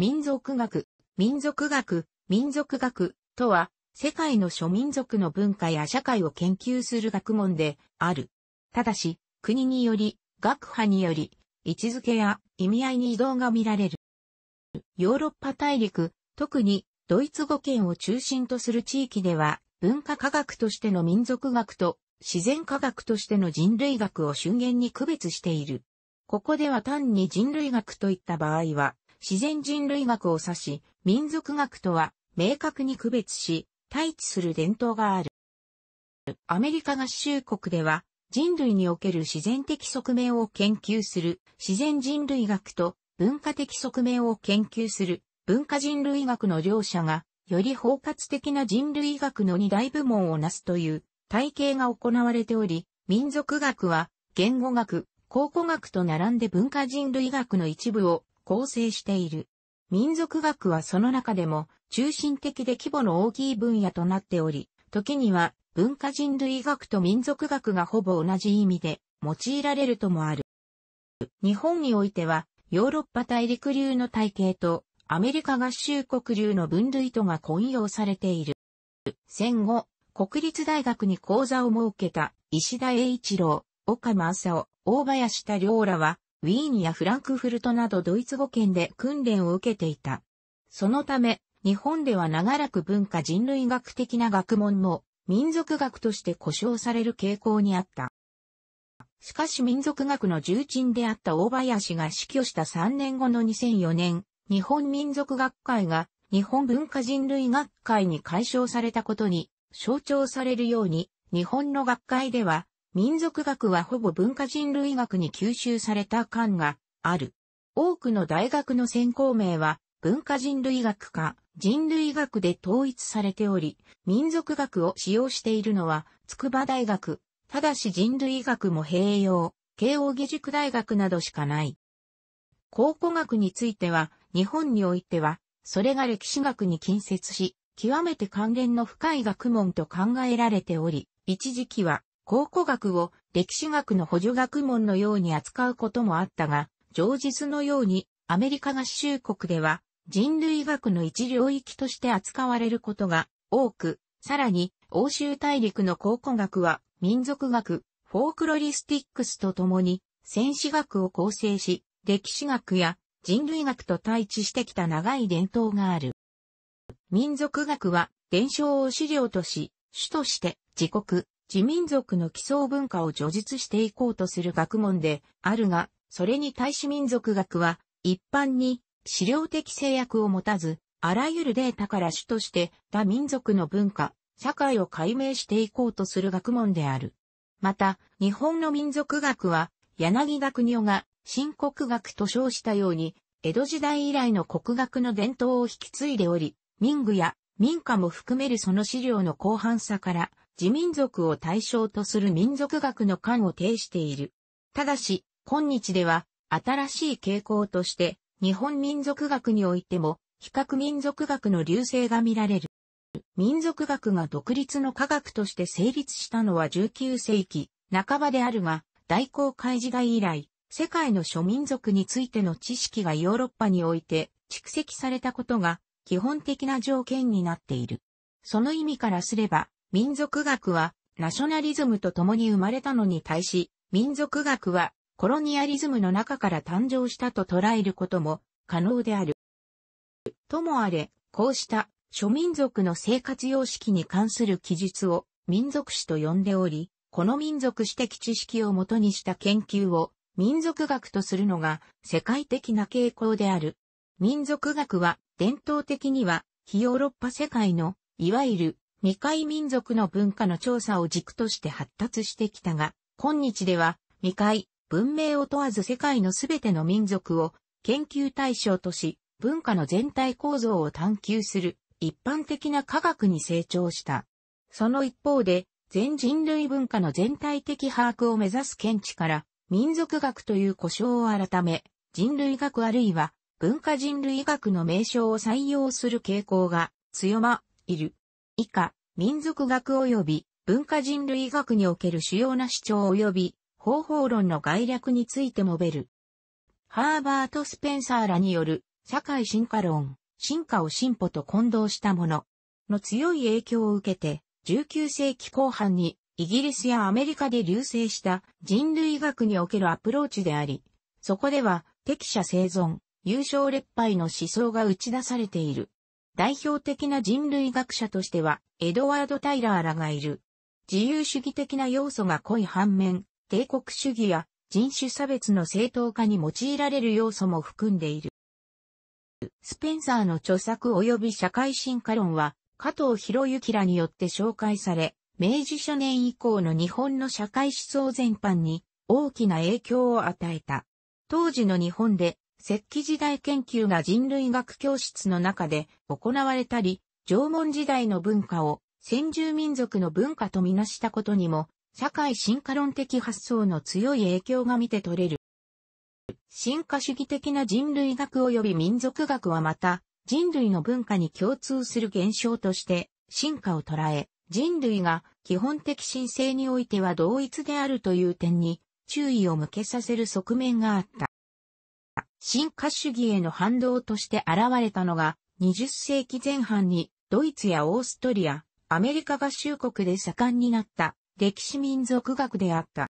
民族学、民族学、民族学とは、世界の諸民族の文化や社会を研究する学問である。ただし、国により、学派により、位置づけや意味合いに移動が見られる。ヨーロッパ大陸、特にドイツ語圏を中心とする地域では、文化科学としての民族学と自然科学としての人類学を瞬間に区別している。ここでは単に人類学といった場合は、自然人類学を指し、民族学とは明確に区別し、対地する伝統がある。アメリカ合衆国では、人類における自然的側面を研究する自然人類学と文化的側面を研究する文化人類学の両者が、より包括的な人類学の二大部門をなすという体系が行われており、民族学は言語学、考古学と並んで文化人類学の一部を構成している。民族学はその中でも中心的で規模の大きい分野となっており、時には文化人類学と民族学がほぼ同じ意味で用いられるともある。日本においてはヨーロッパ大陸流の体系とアメリカ合衆国流の分類とが混用されている。戦後、国立大学に講座を設けた石田栄一郎、岡間麻夫、大林太良らはウィーンやフランクフルトなどドイツ語圏で訓練を受けていた。そのため、日本では長らく文化人類学的な学問も民族学として呼称される傾向にあった。しかし民族学の重鎮であった大林が死去した3年後の2004年、日本民族学会が日本文化人類学会に解消されたことに象徴されるように、日本の学会では民族学はほぼ文化人類学に吸収された感がある。多くの大学の専攻名は文化人類学か人類学で統一されており、民族学を使用しているのは筑波大学、ただし人類学も併用、慶応義塾大学などしかない。考古学については、日本においては、それが歴史学に近接し、極めて関連の深い学問と考えられており、一時期は考古学を歴史学の補助学問のように扱うこともあったが、上述のようにアメリカ合衆国では人類学の一領域として扱われることが多く、さらに欧州大陸の考古学は民族学、フォークロリスティックスとともに戦史学を構成し、歴史学や人類学と対峙してきた長い伝統がある。民族学は伝承を資料とし、主として自国、自民族の基礎文化を叙述していこうとする学問であるが、それに対し民族学は一般に資料的制約を持たず、あらゆるデータから主として他民族の文化、社会を解明していこうとする学問である。また、日本の民族学は、柳学女が新国学と称したように、江戸時代以来の国学の伝統を引き継いでおり、民具や民家も含めるその資料の広範さから、自民族を対象とする民族学の観を呈している。ただし、今日では、新しい傾向として、日本民族学においても、比較民族学の流星が見られる。民族学が独立の科学として成立したのは19世紀半ばであるが、大航海時代以来、世界の諸民族についての知識がヨーロッパにおいて蓄積されたことが基本的な条件になっている。その意味からすれば、民族学はナショナリズムと共に生まれたのに対し、民族学はコロニアリズムの中から誕生したと捉えることも可能である。ともあれ、こうした諸民族の生活様式に関する記述を民族史と呼んでおり、この民族史的知識をもとにした研究を民族学とするのが世界的な傾向である。民族学は伝統的には非ヨーロッパ世界のいわゆる未開民族の文化の調査を軸として発達してきたが、今日では未開、文明を問わず世界のすべての民族を研究対象とし、文化の全体構造を探求する一般的な科学に成長した。その一方で、全人類文化の全体的把握を目指す見地から、民族学という呼称を改め、人類学あるいは文化人類学の名称を採用する傾向が強ま、いる。以下、民族学及び文化人類学における主要な主張及び方法論の概略について述べる。ハーバート・スペンサーらによる社会進化論、進化を進歩と混同したものの強い影響を受けて、19世紀後半にイギリスやアメリカで流星した人類学におけるアプローチであり、そこでは適者生存、優勝劣敗の思想が打ち出されている。代表的な人類学者としては、エドワード・タイラーらがいる。自由主義的な要素が濃い反面、帝国主義や人種差別の正当化に用いられる要素も含んでいる。スペンサーの著作及び社会進化論は、加藤博之らによって紹介され、明治初年以降の日本の社会思想全般に大きな影響を与えた。当時の日本で石器時代研究が人類学教室の中で行われたり、縄文時代の文化を先住民族の文化とみなしたことにも、社会進化論的発想の強い影響が見て取れる。進化主義的な人類学及び民族学はまた、人類の文化に共通する現象として、進化を捉え、人類が基本的神聖においては同一であるという点に注意を向けさせる側面があった。進化主義への反動として現れたのが、20世紀前半にドイツやオーストリア、アメリカ合衆国で盛んになった歴史民族学であった。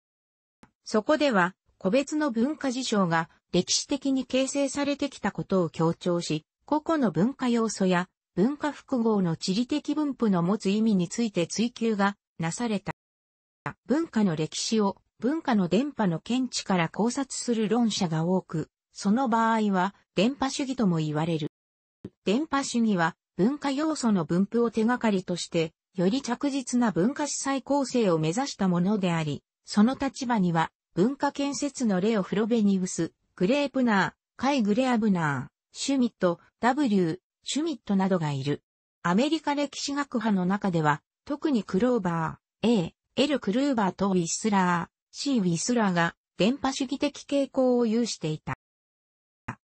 そこでは、個別の文化事象が歴史的に形成されてきたことを強調し、個々の文化要素や文化複合の地理的分布の持つ意味について追求がなされた。文化の歴史を文化の伝波の見地から考察する論者が多く、その場合は、電波主義とも言われる。電波主義は、文化要素の分布を手がかりとして、より着実な文化主催構成を目指したものであり、その立場には、文化建設の例をフロベニウス、グレープナー、カイ・グレアブナー、シュミット、W、シュミットなどがいる。アメリカ歴史学派の中では、特にクローバー、A、L クルーバーとウィスラー、C ウィスラーが、電波主義的傾向を有していた。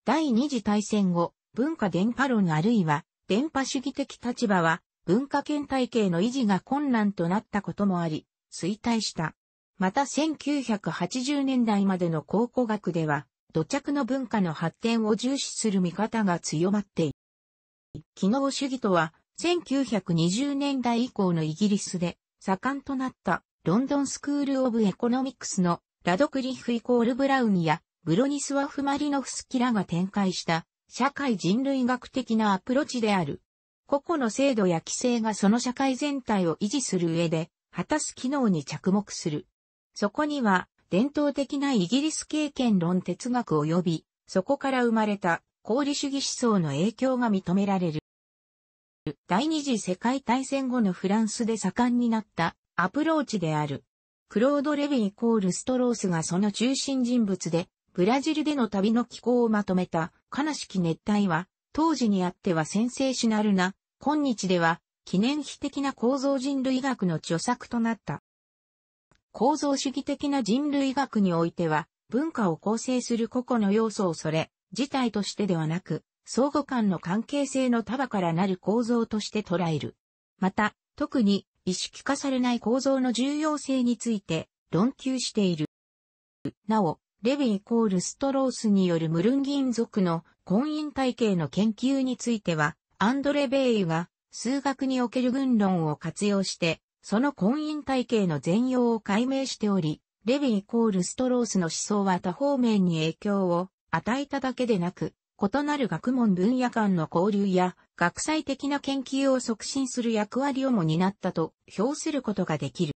第二次大戦後、文化伝播論あるいは、伝播主義的立場は、文化圏体系の維持が困難となったこともあり、衰退した。また1980年代までの考古学では、土着の文化の発展を重視する見方が強まっている。機能主義とは、1920年代以降のイギリスで盛んとなったロンドンスクール・オブ・エコノミクスのラドクリフ・イコール・ブラウンやブロニスワフ・マリノフスキらが展開した社会人類学的なアプローチである。個々の制度や規制がその社会全体を維持する上で果たす機能に着目する。そこには伝統的なイギリス経験論哲学及びそこから生まれた功利主義思想の影響が認められる。第二次世界大戦後のフランスで盛んになったアプローチである。クロード・レヴィイコール・ストロースがその中心人物で、ブラジルでの旅の気候をまとめた、悲しき熱帯は、当時にあってはセンセーショナルな、今日では、記念碑的な構造人類学の著作となった。構造主義的な人類学においては、文化を構成する個々の要素をそれ、自体としてではなく、相互間の関係性の束からなる構造として捉える。また、特に意識化されない構造の重要性について論求している。なお、レィイコールストロースによるムルンギン族の婚姻体系の研究については、アンドレ・ベイが数学における群論を活用して、その婚姻体系の全容を解明しており、レィイコールストロースの思想は多方面に影響を与えただけでなく、異なる学問分野間の交流や学際的な研究を促進する役割をも担ったと評することができる。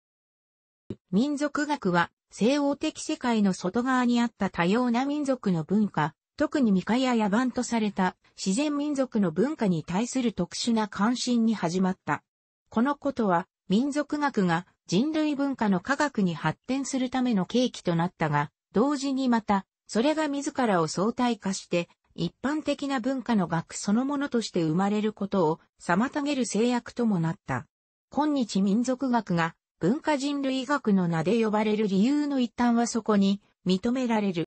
民族学は西欧的世界の外側にあった多様な民族の文化、特に未開や野蛮とされた自然民族の文化に対する特殊な関心に始まった。このことは民族学が人類文化の科学に発展するための契機となったが、同時にまた、それが自らを相対化して、一般的な文化の学そのものとして生まれることを妨げる制約ともなった。今日民族学が文化人類学の名で呼ばれる理由の一端はそこに認められる。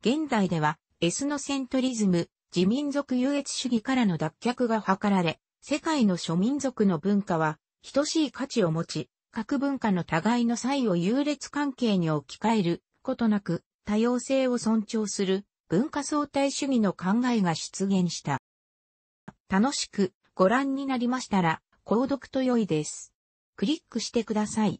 現代ではエスノセントリズム、自民族優越主義からの脱却が図られ、世界の諸民族の文化は等しい価値を持ち、各文化の互いの差異を優劣関係に置き換えることなく多様性を尊重する文化相対主義の考えが出現した。楽しくご覧になりましたら、購読と良いです。クリックしてください。